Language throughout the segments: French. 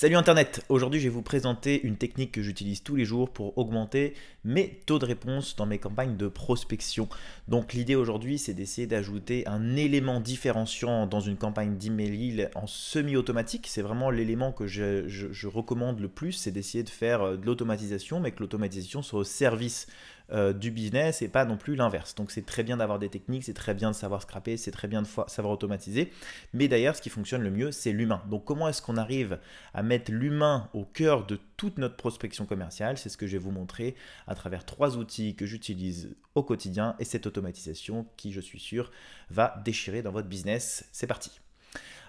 Salut Internet Aujourd'hui je vais vous présenter une technique que j'utilise tous les jours pour augmenter mes taux de réponse dans mes campagnes de prospection. Donc l'idée aujourd'hui c'est d'essayer d'ajouter un élément différenciant dans une campagne d'emailing en semi-automatique. C'est vraiment l'élément que je, je recommande le plus, c'est d'essayer de faire euh, de l'automatisation mais que l'automatisation soit au service euh, du business et pas non plus l'inverse. Donc c'est très bien d'avoir des techniques, c'est très bien de savoir scraper, c'est très bien de savoir automatiser. Mais d'ailleurs, ce qui fonctionne le mieux, c'est l'humain. Donc comment est-ce qu'on arrive à mettre l'humain au cœur de toute notre prospection commerciale C'est ce que je vais vous montrer à travers trois outils que j'utilise au quotidien et cette automatisation qui, je suis sûr, va déchirer dans votre business. C'est parti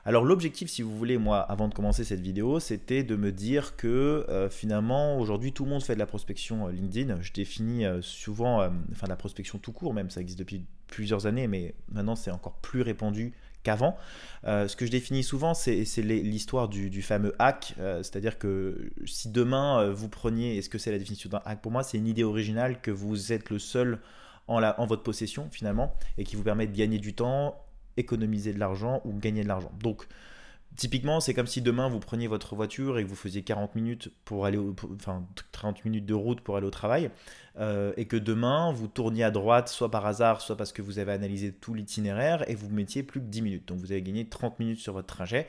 alors l'objectif, si vous voulez, moi, avant de commencer cette vidéo, c'était de me dire que euh, finalement, aujourd'hui, tout le monde fait de la prospection euh, LinkedIn. Je définis euh, souvent, enfin la prospection tout court même, ça existe depuis plusieurs années, mais maintenant c'est encore plus répandu qu'avant. ce que je définis souvent, c'est l'histoire du, fameux hack, c'est-à-dire que si demain vous preniez, est-ce que c'est la définition d'un hack Pour moi, c'est une idée originale que vous êtes le seul en, en votre possession finalement, et qui vous permet de gagner du temps, économiser de l'argent ou gagner de l'argent. Donc, typiquement, c'est comme si demain vous preniez votre voiture et que vous faisiez 40 minutes pour aller, enfin 30 minutes de route pour aller au travail, euh, et que demain vous tourniez à droite, soit par hasard, soit parce que vous avez analysé tout l'itinéraire et vous mettiez plus de 10 minutes. Donc vous avez gagné 30 minutes sur votre trajet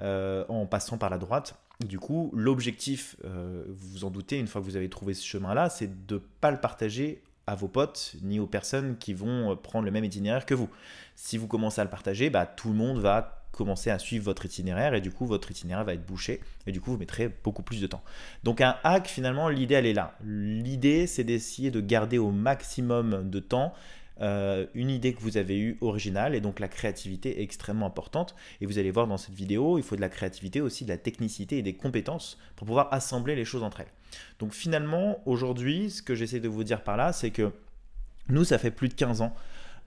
euh, en passant par la droite. Du coup, l'objectif, euh, vous vous en doutez, une fois que vous avez trouvé ce chemin-là, c'est de ne pas le partager à vos potes ni aux personnes qui vont euh, prendre le même itinéraire que vous. Si vous commencez à le partager, bah, tout le monde va commencer à suivre votre itinéraire et du coup votre itinéraire va être bouché et du coup vous mettrez beaucoup plus de temps. Donc un hack finalement l'idée elle est là. L'idée c'est d'essayer de garder au maximum de temps euh, une idée que vous avez eue originale, et donc la créativité est extrêmement importante. Et vous allez voir dans cette vidéo, il faut de la créativité aussi, de la technicité et des compétences pour pouvoir assembler les choses entre elles. Donc finalement, aujourd'hui, ce que j'essaie de vous dire par là, c'est que nous, ça fait plus de 15 ans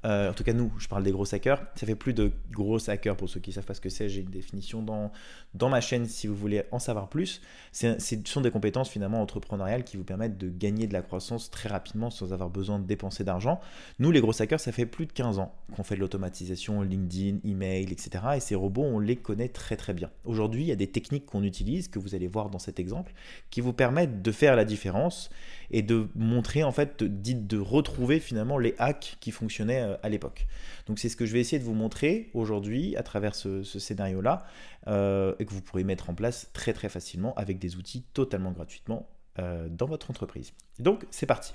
euh, en tout cas nous, je parle des gros hackers, ça fait plus de gros hackers pour ceux qui savent pas ce que c'est, j'ai une définition dans, dans ma chaîne si vous voulez en savoir plus. Ce sont des compétences finalement entrepreneuriales qui vous permettent de gagner de la croissance très rapidement sans avoir besoin de dépenser d'argent. Nous les gros hackers, ça fait plus de 15 ans qu'on fait de l'automatisation, LinkedIn, email, etc. Et ces robots, on les connaît très très bien. Aujourd'hui, il y a des techniques qu'on utilise, que vous allez voir dans cet exemple, qui vous permettent de faire la différence et de montrer en fait, dites, de retrouver finalement les hacks qui fonctionnaient euh, euh, à l'époque. Donc c'est ce que je vais essayer de vous montrer aujourd'hui à travers ce, scénario-là, euh, et que vous pourrez mettre en place très très facilement avec des outils totalement gratuitement euh, dans votre entreprise. Donc c'est parti.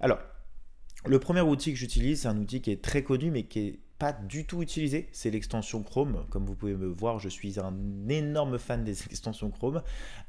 Alors, le premier outil que j'utilise, c'est un outil qui est très connu, mais qui est pas du tout utilisé, c'est l'extension Chrome. Comme vous pouvez me voir, je suis un énorme fan des extensions Chrome.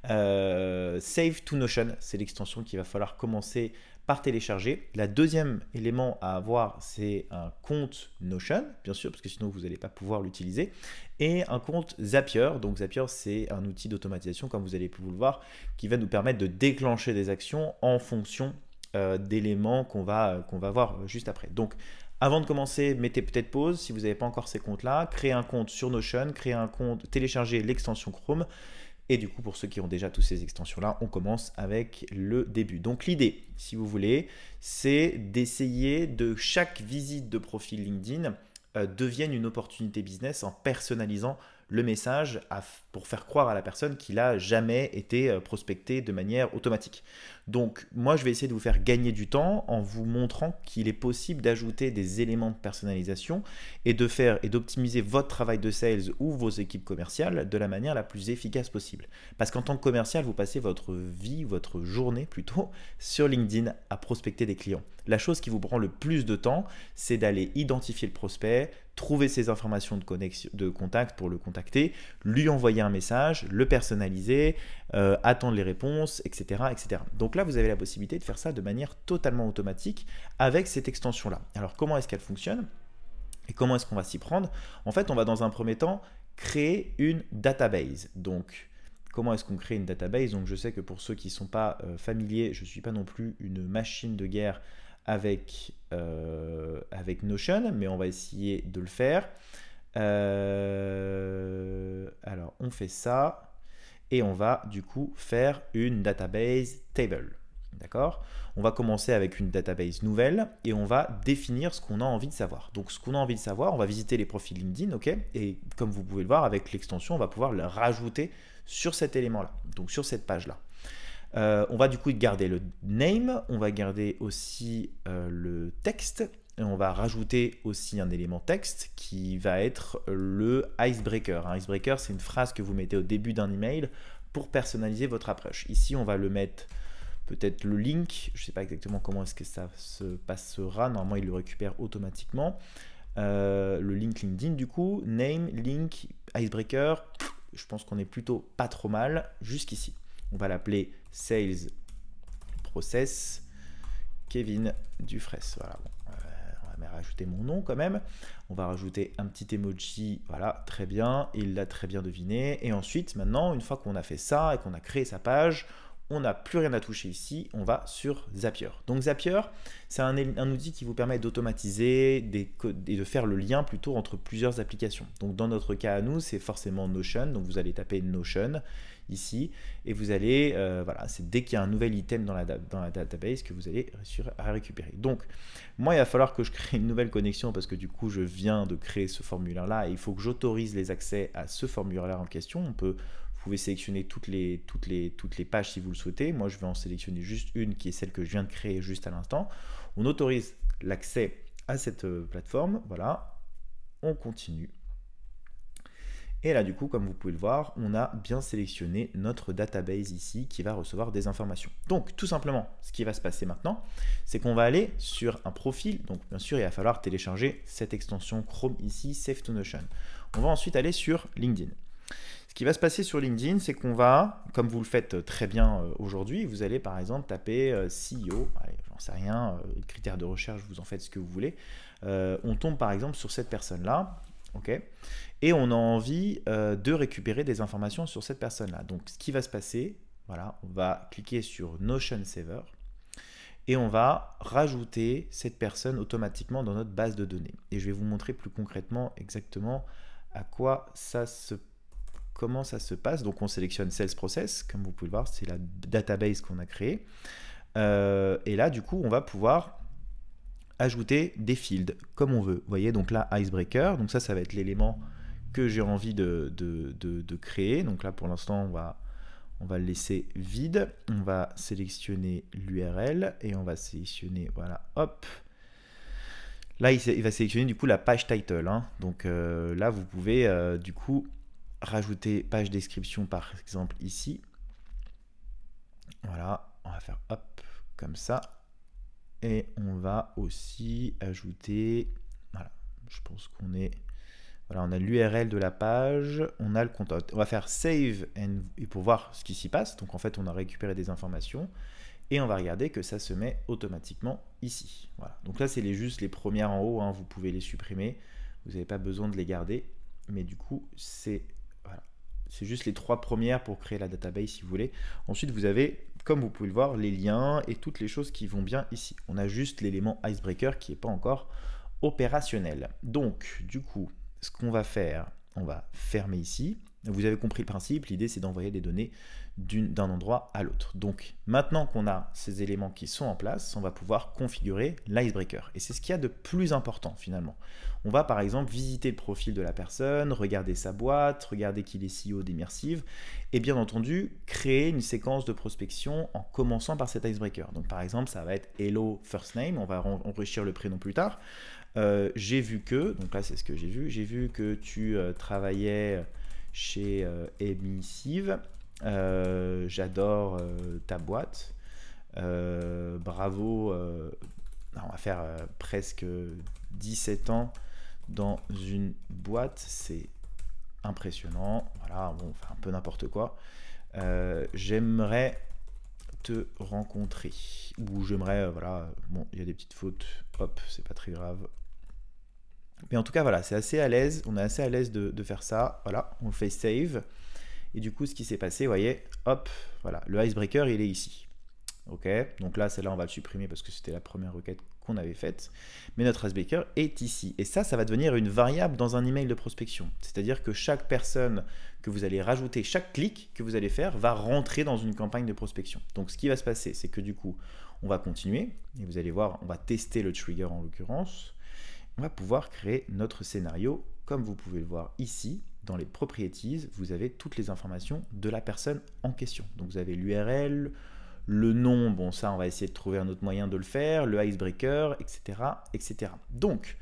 Save to Notion, c'est l'extension qu'il va falloir commencer par télécharger. La deuxième élément à avoir, c'est un compte Notion, bien sûr, parce que sinon vous n'allez pas pouvoir l'utiliser, et un compte Zapier. Donc Zapier, c'est un outil d'automatisation, comme vous allez pouvoir le voir, qui va nous permettre de déclencher des actions en fonction euh, d'éléments qu'on va, qu'on va voir euh, juste après. Donc avant de commencer, mettez peut-être pause si vous n'avez pas encore ces comptes-là. Créez un compte sur Notion, créez un compte, téléchargez l'extension Chrome et du coup, pour ceux qui ont déjà toutes ces extensions-là, on commence avec le début. Donc l'idée, si vous voulez, c'est d'essayer de chaque visite de profil LinkedIn euh, devienne une opportunité business en personnalisant le message pour faire croire à la personne qu'il a jamais été euh, prospecté de manière automatique. Donc moi je vais essayer de vous faire gagner du temps en vous montrant qu'il est possible d'ajouter des éléments de personnalisation et de faire et d'optimiser votre travail de sales ou vos équipes commerciales de la manière la plus efficace possible. Parce qu'en tant que commercial, vous passez votre vie, votre journée plutôt sur LinkedIn à prospecter des clients. La chose qui vous prend le plus de temps, c'est d'aller identifier le prospect, trouver ses informations de, connexion, de contact pour le contacter, lui envoyer un message, le personnaliser, euh, attendre les réponses, etc., etc. Donc là, vous avez la possibilité de faire ça de manière totalement automatique avec cette extension-là. Alors comment est-ce qu'elle fonctionne et comment est-ce qu'on va s'y prendre En fait, on va dans un premier temps créer une database. Donc, comment est-ce qu'on crée une database Donc, je sais que pour ceux qui ne sont pas euh, familiers, je ne suis pas non plus une machine de guerre avec, euh, avec Notion, mais on va essayer de le faire. Euh, alors, on fait ça et on va du coup faire une database table. D'accord On va commencer avec une database nouvelle et on va définir ce qu'on a envie de savoir. Donc, ce qu'on a envie de savoir, on va visiter les profils LinkedIn, ok Et comme vous pouvez le voir, avec l'extension, on va pouvoir le rajouter sur cet élément-là, donc sur cette page-là. Euh, on va du coup garder le name, on va garder aussi euh, le texte, et on va rajouter aussi un élément texte qui va être le icebreaker. Un icebreaker, c'est une phrase que vous mettez au début d'un email pour personnaliser votre approche. Ici, on va le mettre peut-être le link, je ne sais pas exactement comment est-ce que ça se passera, normalement il le récupère automatiquement. Euh, le link LinkedIn du coup, name, link, icebreaker, je pense qu'on est plutôt pas trop mal jusqu'ici. On va l'appeler sales process Kevin Dufresne. Voilà, euh, on va rajouter mon nom quand même. On va rajouter un petit emoji. Voilà, très bien. Il l'a très bien deviné. Et ensuite, maintenant, une fois qu'on a fait ça et qu'on a créé sa page, on n'a plus rien à toucher ici, on va sur Zapier. Donc Zapier, c'est un, outil qui vous permet d'automatiser et de faire le lien plutôt entre plusieurs applications. Donc dans notre cas à nous, c'est forcément Notion, donc vous allez taper Notion ici, et vous allez, euh, voilà, c'est dès qu'il y a un nouvel item dans la, dans la database que vous allez récupérer. Donc moi, il va falloir que je crée une nouvelle connexion parce que du coup, je viens de créer ce formulaire-là, et il faut que j'autorise les accès à ce formulaire-là en question. On peut vous pouvez sélectionner toutes les, toutes, les, toutes les pages si vous le souhaitez. Moi, je vais en sélectionner juste une qui est celle que je viens de créer juste à l'instant. On autorise l'accès à cette euh, plateforme. Voilà, on continue. Et là, du coup, comme vous pouvez le voir, on a bien sélectionné notre database ici qui va recevoir des informations. Donc, tout simplement, ce qui va se passer maintenant, c'est qu'on va aller sur un profil. Donc, bien sûr, il va falloir télécharger cette extension Chrome ici, Safe to Notion. On va ensuite aller sur LinkedIn qui va se passer sur LinkedIn, c'est qu'on va, comme vous le faites euh, très bien euh, aujourd'hui, vous allez par exemple taper euh, CEO, j'en sais rien, critères de recherche, vous en faites ce que vous voulez. on tombe par exemple sur cette personne-là, ok Et on a envie de récupérer des informations sur cette personne-là. Donc ce qui va se passer, voilà, on va cliquer sur Notion Saver et on va rajouter cette personne automatiquement dans notre base de données. Et je vais vous montrer plus concrètement exactement à quoi ça se passe comment ça se passe Donc on sélectionne Sales Process, comme vous pouvez le voir, c'est la database qu'on a créé euh, et là, du coup, on va pouvoir ajouter des fields comme on veut. voyez, donc là, Icebreaker, donc ça, ça va être l'élément que j'ai envie de, créer. Donc là, pour l'instant, on va, on va le laisser vide. On va sélectionner l'URL et on va sélectionner, voilà, hop. Là, il, va sélectionner du coup la page title. Hein. Donc euh, là, vous pouvez euh, du coup rajouter page description par exemple ici. Voilà, on va faire hop comme ça. Et on va aussi ajouter, voilà, je pense qu'on est, voilà, on a l'URL de la page, on a le compte. On va faire save and, et pour voir ce qui s'y passe. Donc en fait, on a récupéré des informations et on va regarder que ça se met automatiquement ici. Voilà. Donc là, c'est les, juste les premières en haut, hein. vous pouvez les supprimer, vous n'avez pas besoin de les garder, mais du coup, c'est c'est juste les trois premières pour créer la database si vous voulez. Ensuite, vous avez, comme vous pouvez le voir, les liens et toutes les choses qui vont bien ici. On a juste l'élément icebreaker qui n'est pas encore opérationnel. Donc, du coup, ce qu'on va faire, on va fermer ici. Vous avez compris le principe, l'idée c'est d'envoyer des données d'un endroit à l'autre. Donc maintenant qu'on a ces éléments qui sont en place, on va pouvoir configurer l'icebreaker. Et c'est ce qu'il y a de plus important finalement. On va par exemple visiter le profil de la personne, regarder sa boîte, regarder qu'il est CEO d'Immersive, et bien entendu créer une séquence de prospection en commençant par cet icebreaker. Donc par exemple ça va être hello first name, on va enrichir le prénom plus tard. Euh, j'ai vu que, donc là c'est ce que j'ai vu, j'ai vu que tu euh, travaillais chez Emissive. Euh, euh, j'adore euh, ta boîte. bravo. on va faire presque 17 ans dans une boîte. C'est impressionnant. Voilà, bon, enfin, un peu n'importe quoi. j'aimerais te rencontrer. Ou j'aimerais, voilà, bon, il y a des petites fautes. Hop, c'est pas très grave. Mais en tout cas, voilà, c'est assez à l'aise. On est assez à l'aise de, faire ça. Voilà, on fait save. Et du coup, ce qui s'est passé, vous voyez, hop, voilà, le icebreaker, il est ici. Ok, donc là, celle-là, on va le supprimer parce que c'était la première requête qu'on avait faite. Mais notre icebreaker est ici. Et ça, ça va devenir une variable dans un email de prospection. C'est-à-dire que chaque personne que vous allez rajouter, chaque clic que vous allez faire va rentrer dans une campagne de prospection. Donc, ce qui va se passer, c'est que du coup, on va continuer. Et vous allez voir, on va tester le trigger en l'occurrence on va pouvoir créer notre scénario. Comme vous pouvez le voir ici, dans les propriétés vous avez toutes les informations de la personne en question. Donc vous avez l'URL, le nom, bon ça on va essayer de trouver un autre moyen de le faire, le icebreaker, etc. etc. Donc,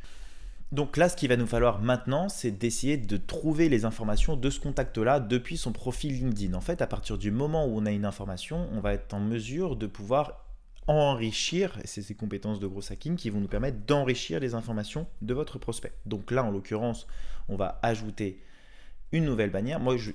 donc là, ce qu'il va nous falloir maintenant, c'est d'essayer de trouver les informations de ce contact-là depuis son profil LinkedIn. En fait, à partir du moment où on a une information, on va être en mesure de pouvoir enrichir, et c'est ces compétences de gros hacking qui vont nous permettre d'enrichir les informations de votre prospect. Donc là, en l'occurrence, on va ajouter une nouvelle bannière. Moi, je,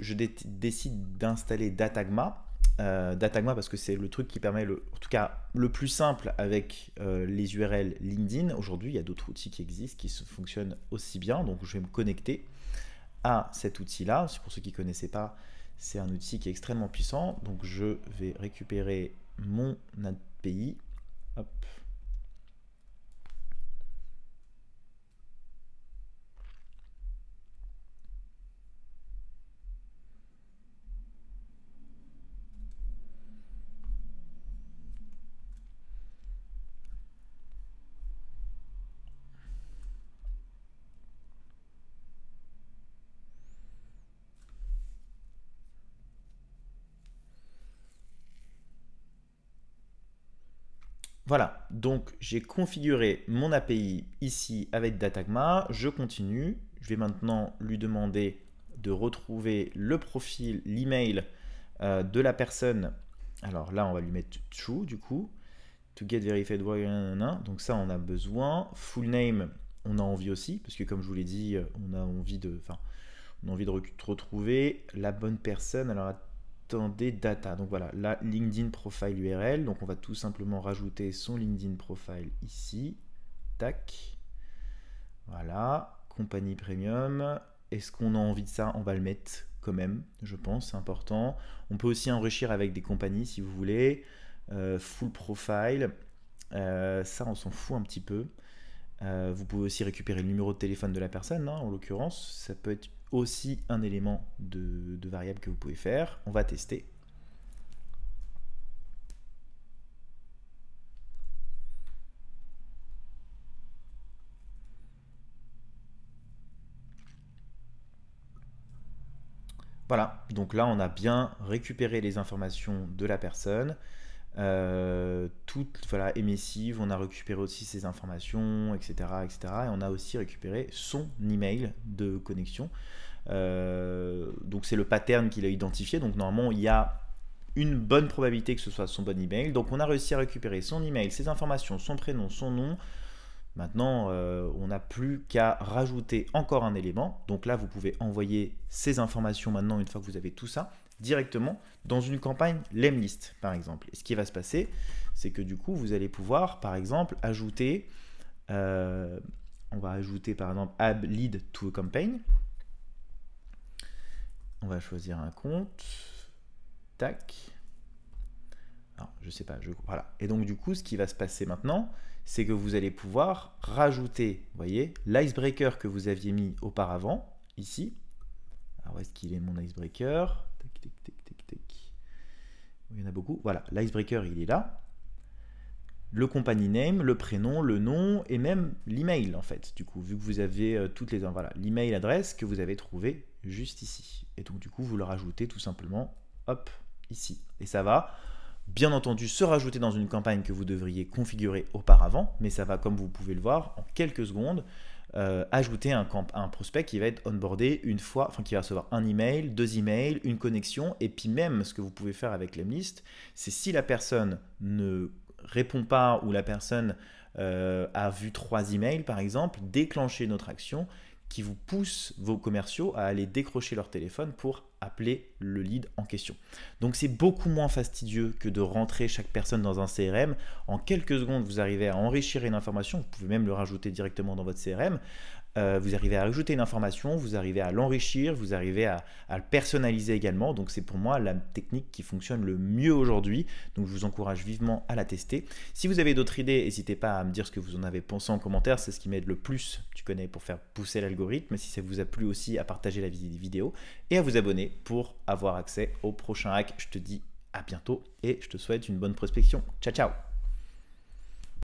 décide d'installer Datagma. Euh, Datagma parce que c'est le truc qui permet, le, en tout cas, le plus simple avec euh, les URL LinkedIn. Aujourd'hui, il y a d'autres outils qui existent, qui fonctionnent aussi bien. Donc, je vais me connecter à cet outil-là. Pour ceux qui ne connaissaient pas, c'est un outil qui est extrêmement puissant. Donc, je vais récupérer mon pays. Hop. Voilà, donc j'ai configuré mon API ici avec Datagma, je continue, je vais maintenant lui demander de retrouver le profil, l'email euh, de la personne. Alors là, on va lui mettre true du coup. To get verified, donc ça, on a besoin. Full name, on a envie aussi, parce que comme je vous l'ai dit, euh, on a envie de, enfin, on a envie de retrouver la bonne personne. Alors des data. Donc voilà, la LinkedIn profile URL. Donc on va tout simplement rajouter son LinkedIn profile ici. Tac. Voilà, compagnie premium. Est-ce qu'on a envie de ça On va le mettre quand même, je pense, c'est important. On peut aussi enrichir avec des compagnies si vous voulez. Euh, full profile. Euh, ça, on s'en fout un petit peu. Euh, vous pouvez aussi récupérer le numéro de téléphone de la personne, hein, en l'occurrence. Ça peut être aussi un élément de variable que vous pouvez faire. On va tester. Voilà, donc là on a bien récupéré les informations de la personne. Euh, toute voilà, émissive, on a récupéré aussi ses informations, etc., etc. Et on a aussi récupéré son email de connexion. Euh, donc c'est le pattern qu'il a identifié. Donc normalement, il y a une bonne probabilité que ce soit son bon email. Donc on a réussi à récupérer son email, ses informations, son prénom, son nom, Maintenant, euh, on n'a plus qu'à rajouter encore un élément. Donc là, vous pouvez envoyer ces informations maintenant, une fois que vous avez tout ça, directement dans une campagne list par exemple. Et ce qui va se passer, c'est que du coup, vous allez pouvoir, par exemple, ajouter, euh, on va ajouter par exemple Add Lead to a Campaign. On va choisir un compte. Tac. Je je sais pas, je... Voilà. Et donc, du coup, ce qui va se passer maintenant, c'est que vous allez pouvoir rajouter, voyez, l'icebreaker que vous aviez mis auparavant, ici. Alors, est-ce qu'il est mon icebreaker Il y en a beaucoup. Voilà, l'icebreaker, il est là. Le company name, le prénom, le nom et même l'email, en fait, du coup, vu que vous avez euh, toutes les... Voilà, l'email adresse que vous avez trouvé juste ici. Et donc, du coup, vous le rajoutez tout simplement, hop, ici. Et ça va bien entendu se rajouter dans une campagne que vous devriez configurer auparavant, mais ça va, comme vous pouvez le voir, en quelques secondes, euh, ajouter un, un prospect qui va être onboardé une fois, enfin qui va recevoir un email, deux emails, une connexion, et puis même ce que vous pouvez faire avec l'emlist, c'est si la personne ne répond pas ou la personne euh, a vu trois emails par exemple, déclencher notre action qui vous pousse vos commerciaux à aller décrocher leur téléphone pour appeler le lead en question. Donc c'est beaucoup moins fastidieux que de rentrer chaque personne dans un CRM. En quelques secondes, vous arrivez à enrichir une information, vous pouvez même le rajouter directement dans votre CRM. Euh, vous arrivez à rajouter une information, vous arrivez à l'enrichir, vous arrivez à, à, le personnaliser également. Donc c'est pour moi la technique qui fonctionne le mieux aujourd'hui. Donc je vous encourage vivement à la tester. Si vous avez d'autres idées, n'hésitez pas à me dire ce que vous en avez pensé en commentaire. C'est ce qui m'aide le plus, tu connais, pour faire pousser l'algorithme. Si ça vous a plu aussi, à partager la vidéo et à vous abonner pour avoir accès au prochain hack. Je te dis à bientôt et je te souhaite une bonne prospection. Ciao ciao